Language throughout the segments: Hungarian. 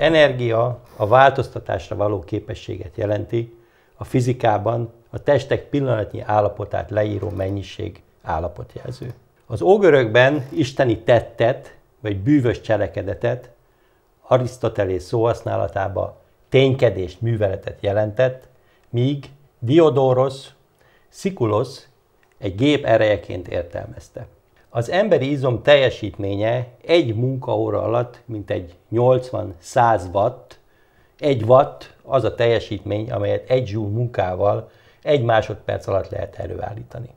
energia a változtatásra való képességet jelenti, a fizikában a testek pillanatnyi állapotát leíró mennyiség állapotjelző. Az ógörökben isteni tettet, vagy bűvös cselekedetet, Arisztotelész szóhasználatába ténykedést, műveletet jelentett, míg Diodorosz, Szikulosz egy gép erejeként értelmezte. Az emberi izom teljesítménye egy munkaóra alatt mintegy 80-100 watt, egy watt az a teljesítmény, amelyet egy zsúl munkával egy másodperc alatt lehet előállítani.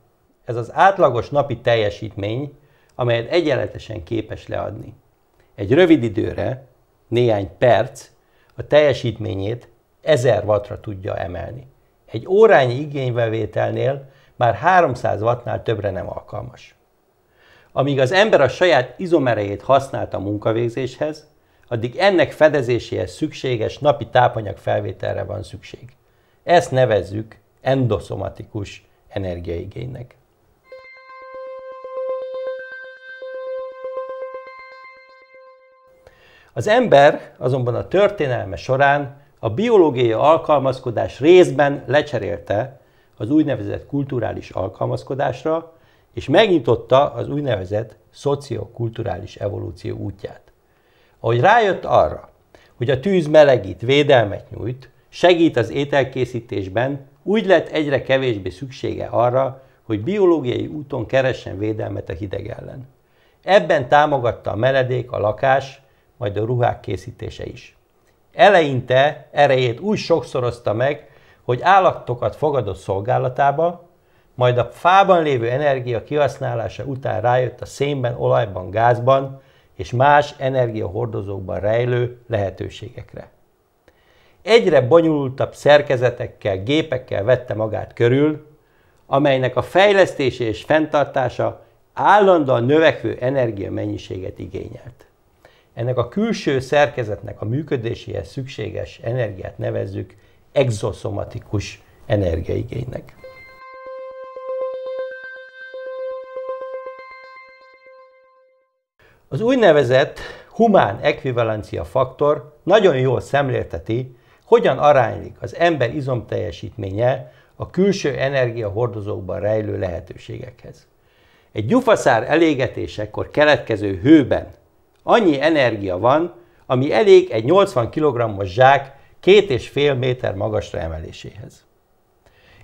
Ez az átlagos napi teljesítmény, amelyet egyenletesen képes leadni. Egy rövid időre, néhány perc, a teljesítményét 1000 wattra tudja emelni. Egy órányi igénybevételnél már 300 wattnál többre nem alkalmas. Amíg az ember a saját izomerejét használta a munkavégzéshez, addig ennek fedezéséhez szükséges napi tápanyag felvételre van szükség. Ezt nevezzük endoszomatikus energiaigénynek. Az ember azonban a történelme során a biológiai alkalmazkodás részben lecserélte az úgynevezett kulturális alkalmazkodásra, és megnyitotta az úgynevezett szociokulturális evolúció útját. Ahogy rájött arra, hogy a tűz melegít, védelmet nyújt, segít az ételkészítésben, úgy lett egyre kevésbé szüksége arra, hogy biológiai úton keressen védelmet a hideg ellen. Ebben támogatta a meledék, a lakás, majd a ruhák készítése is. Eleinte erejét úgy sokszorozta meg, hogy állatokat fogadott szolgálatába, majd a fában lévő energia kihasználása után rájött a szénben, olajban, gázban és más energiahordozókban rejlő lehetőségekre. Egyre bonyolultabb szerkezetekkel, gépekkel vette magát körül, amelynek a fejlesztése és fenntartása állandóan növekvő energiamennyiséget igényelt. Ennek a külső szerkezetnek a működéséhez szükséges energiát nevezzük exoszomatikus energiaigénynek. Az úgynevezett humán ekvivalencia faktor nagyon jól szemlélteti, hogyan aránylik az ember izomteljesítménye a külső energiahordozókban rejlő lehetőségekhez. Egy gyufaszár elégetésekor keletkező hőben annyi energia van, ami elég egy 80 kg-os zsák fél méter magasra emeléséhez.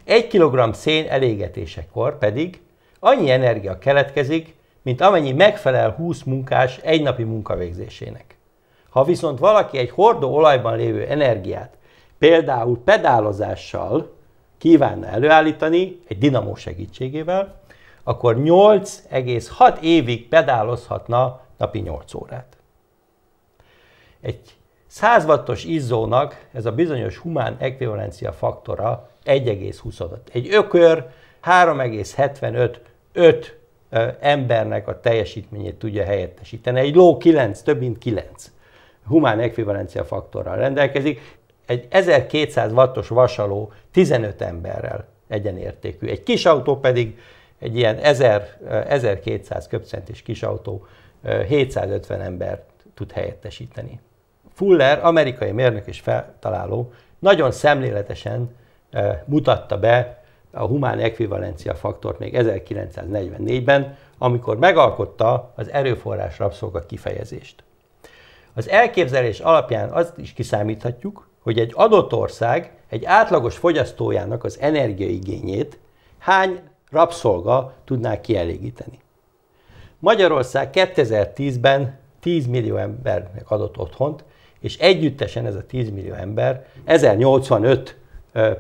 Egy kg szén elégetésekor pedig annyi energia keletkezik, mint amennyi megfelel 20 munkás egynapi munkavégzésének. Ha viszont valaki egy hordó olajban lévő energiát, például pedálozással kívánna előállítani, egy dinamó segítségével, akkor 8,6 évig pedálozhatna napi 8 órát. Egy 100 wattos izzónak ez a bizonyos humán ekvivalencia faktora 1,25. Egy ökör 3,75 5 embernek a teljesítményét tudja helyettesíteni. Egy ló 9, több mint 9 humán ekvivalencia faktorral rendelkezik, egy 1200 wattos vasaló 15 emberrel egyenértékű. Egy kis autó pedig egy ilyen 1000, 1200 köbcentis kis autó 750 embert tud helyettesíteni. Fuller, amerikai mérnök és feltaláló, nagyon szemléletesen mutatta be a humán ekvivalencia faktort még 1944-ben, amikor megalkotta az erőforrás rabszolga kifejezést. Az elképzelés alapján azt is kiszámíthatjuk, hogy egy adott ország egy átlagos fogyasztójának az energiaigényét hány rabszolga tudná kielégíteni. Magyarország 2010-ben 10 millió embernek adott otthont, és együttesen ez a 10 millió ember 1085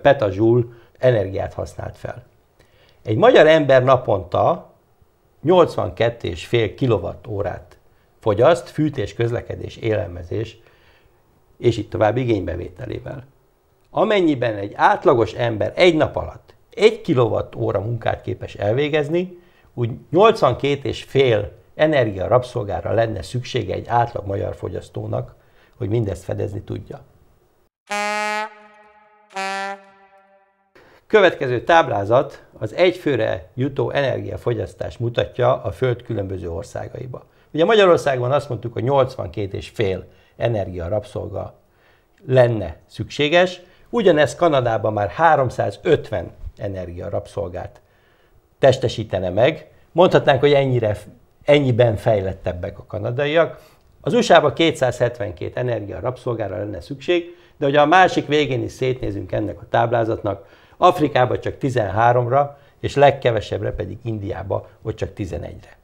petazsul energiát használt fel. Egy magyar ember naponta 82,5 kilowattórát fogyaszt fűtés, közlekedés, élelmezés, és itt tovább igénybevételével. Amennyiben egy átlagos ember egy nap alatt 1 kilovattóra munkát képes elvégezni, úgy 82 és fél energia rabszolgára lenne szüksége egy átlag magyar fogyasztónak, hogy mindezt fedezni tudja. Következő táblázat az egyfőre jutó energiafogyasztás mutatja a Föld különböző országaiba. Ugye Magyarországon azt mondtuk, hogy 82 és fél energia rabszolga lenne szükséges, ugyanez Kanadában már 350 energia rabszolgát testesítene meg. Mondhatnánk, hogy ennyire, ennyiben fejlettebbek a kanadaiak. Az USA-ban 272 energia rabszolgára lenne szükség, de hogy a másik végén is szétnézünk ennek a táblázatnak, Afrikába csak 13-ra, és legkevesebbre pedig Indiába, hogy csak 11-re.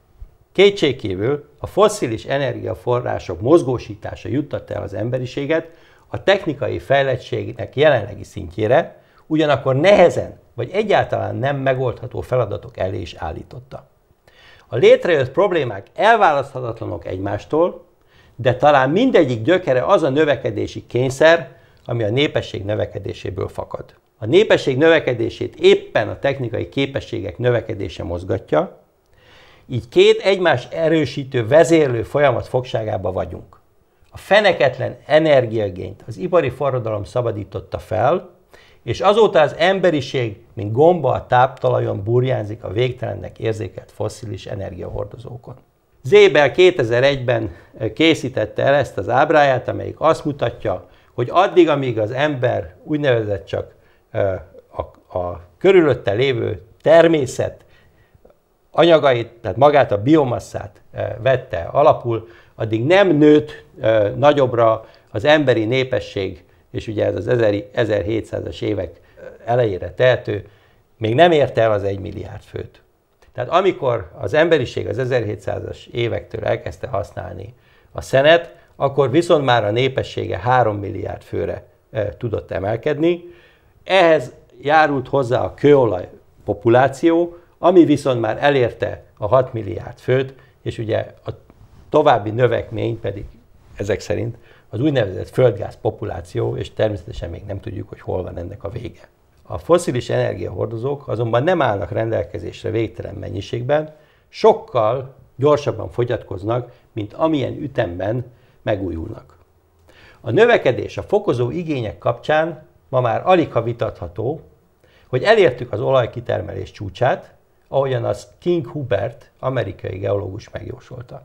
Kétségkívül a fosszilis energiaforrások mozgósítása juttatta el az emberiséget a technikai fejlettségnek jelenlegi szintjére, ugyanakkor nehezen vagy egyáltalán nem megoldható feladatok elé is állította. A létrejött problémák elválaszthatatlanok egymástól, de talán mindegyik gyökere az a növekedési kényszer, ami a népesség növekedéséből fakad a népesség növekedését éppen a technikai képességek növekedése mozgatja, így két egymás erősítő, vezérlő folyamat fogságába vagyunk. A feneketlen energiagényt az ipari forradalom szabadította fel, és azóta az emberiség, mint gomba a táptalajon burjánzik a végtelennek érzékelt fosszilis energiahordozókon. Zébel 2001-ben készítette el ezt az ábráját, amelyik azt mutatja, hogy addig, amíg az ember úgynevezett csak a, a körülötte lévő természet anyagait, tehát magát a biomasszát vette alapul, addig nem nőtt nagyobbra az emberi népesség, és ugye ez az 1700-as évek elejére tehető, még nem érte el az 1 milliárd főt. Tehát amikor az emberiség az 1700-as évektől elkezdte használni a szenet, akkor viszont már a népessége 3 milliárd főre tudott emelkedni, ehhez járult hozzá a kőolaj populáció, ami viszont már elérte a 6 milliárd főt, és ugye a további növekmény pedig ezek szerint az úgynevezett földgáz populáció, és természetesen még nem tudjuk, hogy hol van ennek a vége. A foszilis energiahordozók azonban nem állnak rendelkezésre végtelen mennyiségben, sokkal gyorsabban fogyatkoznak, mint amilyen ütemben megújulnak. A növekedés a fokozó igények kapcsán ma már alig ha vitatható, hogy elértük az olajkitermelés csúcsát, ahogyan az King Hubert, amerikai geológus megjósolta.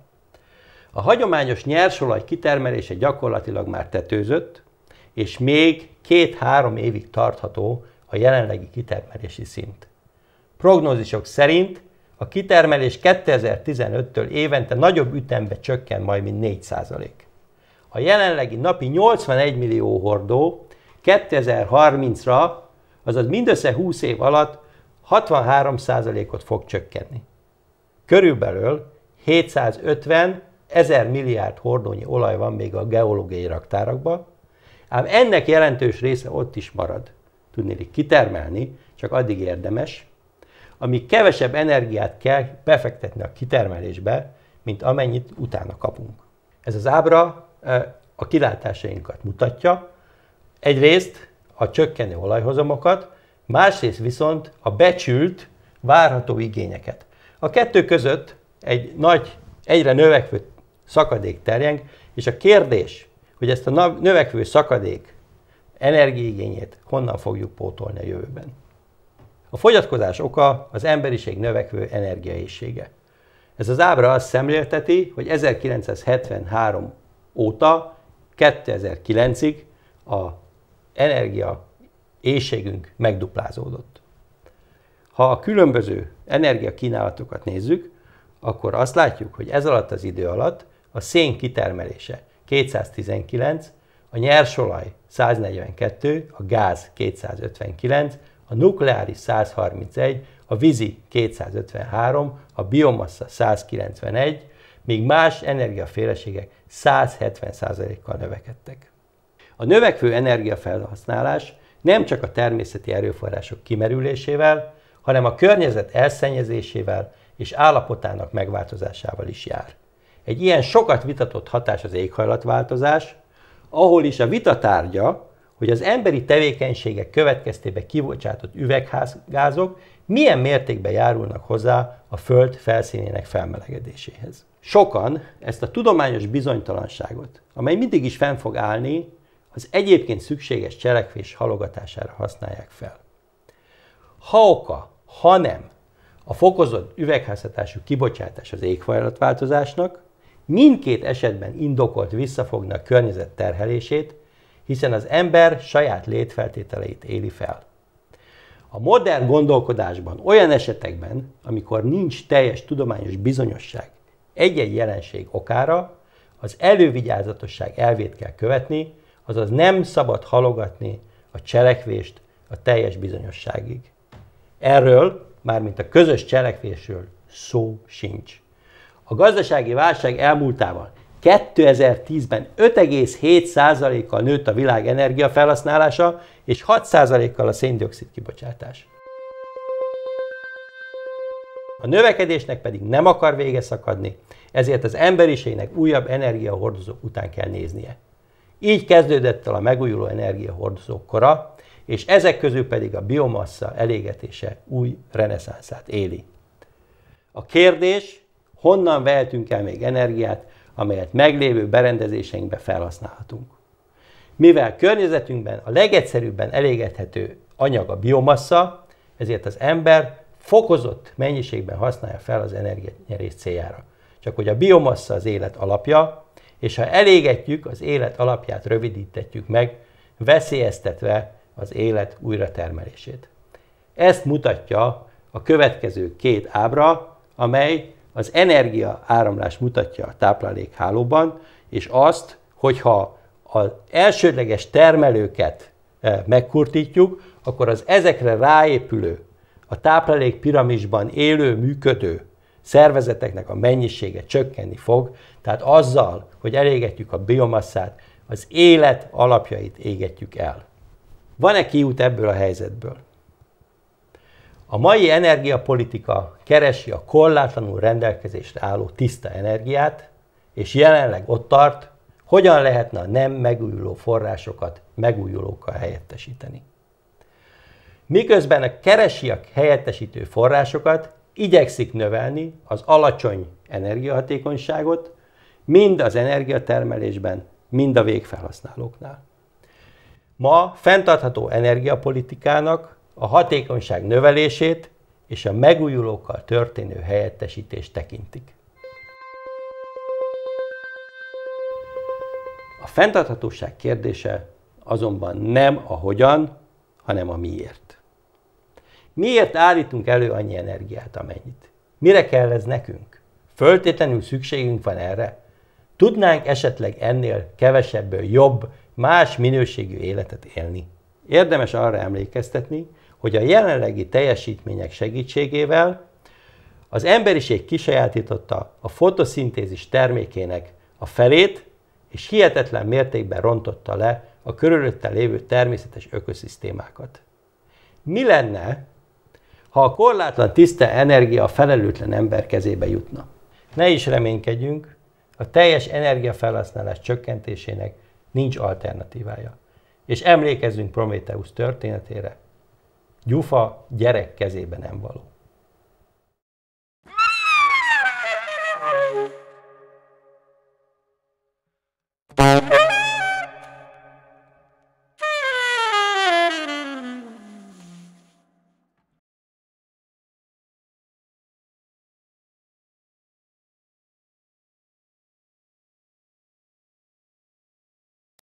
A hagyományos nyersolaj kitermelése gyakorlatilag már tetőzött, és még két-három évig tartható a jelenlegi kitermelési szint. Prognózisok szerint a kitermelés 2015-től évente nagyobb ütembe csökken majd, mint 4 A jelenlegi napi 81 millió hordó 2030-ra, azaz mindössze 20 év alatt 63%-ot fog csökkenni. Körülbelül 750 ezer milliárd hordónyi olaj van még a geológiai raktárakban, ám ennek jelentős része ott is marad. Tudnélik kitermelni, csak addig érdemes, ami kevesebb energiát kell befektetni a kitermelésbe, mint amennyit utána kapunk. Ez az ábra a kilátásainkat mutatja, Egyrészt a csökkenő olajhozamokat, másrészt viszont a becsült várható igényeket. A kettő között egy nagy, egyre növekvő szakadék terjeng, és a kérdés, hogy ezt a növekvő szakadék energiaigényét honnan fogjuk pótolni a jövőben. A fogyatkozás oka az emberiség növekvő energiaészsége. Ez az ábra azt szemlélteti, hogy 1973 óta 2009-ig a energia éjségünk megduplázódott. Ha a különböző energiakínálatokat nézzük, akkor azt látjuk, hogy ez alatt az idő alatt a szén kitermelése 219, a nyersolaj 142, a gáz 259, a nukleáris 131, a vízi 253, a biomassa 191, míg más energiaféleségek 170%-kal növekedtek. A növekvő energiafelhasználás nem csak a természeti erőforrások kimerülésével, hanem a környezet elszennyezésével és állapotának megváltozásával is jár. Egy ilyen sokat vitatott hatás az éghajlatváltozás, ahol is a vitatárgya, hogy az emberi tevékenységek következtében kibocsátott üvegházgázok milyen mértékben járulnak hozzá a Föld felszínének felmelegedéséhez. Sokan ezt a tudományos bizonytalanságot, amely mindig is fenn fog állni, az egyébként szükséges cselekvés halogatására használják fel. Ha oka, ha nem, a fokozott üvegházhatású kibocsátás az éghajlatváltozásnak, mindkét esetben indokolt visszafogni a környezet terhelését, hiszen az ember saját létfeltételeit éli fel. A modern gondolkodásban olyan esetekben, amikor nincs teljes tudományos bizonyosság egy-egy jelenség okára, az elővigyázatosság elvét kell követni, Azaz nem szabad halogatni a cselekvést a teljes bizonyosságig. Erről, mármint a közös cselekvésről szó sincs. A gazdasági válság elmúltával 2010-ben 5,7%-kal nőtt a világ energiafelhasználása, és 6%-kal a széndiokszid kibocsátás. A növekedésnek pedig nem akar vége szakadni, ezért az emberiségnek újabb energiahordozó után kell néznie. Így kezdődött el a megújuló energiahordozók kora, és ezek közül pedig a biomassa elégetése új reneszánszát éli. A kérdés, honnan vehetünk el még energiát, amelyet meglévő berendezéseinkbe felhasználhatunk. Mivel környezetünkben a legegyszerűbben elégethető anyag a biomassa, ezért az ember fokozott mennyiségben használja fel az energianyerés céljára. Csak hogy a biomassa az élet alapja, és ha elégetjük, az élet alapját rövidítetjük meg, veszélyeztetve az élet újratermelését. Ezt mutatja a következő két ábra, amely az energia áramlás mutatja a táplálékhálóban, és azt, hogyha az elsődleges termelőket e, megkurtítjuk, akkor az ezekre ráépülő, a táplálék piramisban élő, működő szervezeteknek a mennyisége csökkenni fog, tehát azzal, hogy elégetjük a biomasszát, az élet alapjait égetjük el. Van-e kiút ebből a helyzetből? A mai energiapolitika keresi a korlátlanul rendelkezésre álló tiszta energiát, és jelenleg ott tart, hogyan lehetne a nem megújuló forrásokat megújulókkal helyettesíteni. Miközben a keresi a helyettesítő forrásokat, igyekszik növelni az alacsony energiahatékonyságot, mind az energiatermelésben, mind a végfelhasználóknál. Ma fenntartható energiapolitikának a hatékonyság növelését és a megújulókkal történő helyettesítést tekintik. A fenntarthatóság kérdése azonban nem a hogyan, hanem a miért. Miért állítunk elő annyi energiát, amennyit? Mire kell ez nekünk? Föltétlenül szükségünk van erre? Tudnánk esetleg ennél kevesebből jobb, más minőségű életet élni? Érdemes arra emlékeztetni, hogy a jelenlegi teljesítmények segítségével az emberiség kisajátította a fotoszintézis termékének a felét, és hihetetlen mértékben rontotta le a körülötte lévő természetes ökoszisztémákat. Mi lenne, ha a korlátlan tiszta energia a felelőtlen ember kezébe jutna. Ne is reménykedjünk, a teljes energiafelhasználás csökkentésének nincs alternatívája. És emlékezzünk Prométeusz történetére, gyufa gyerek kezébe nem való.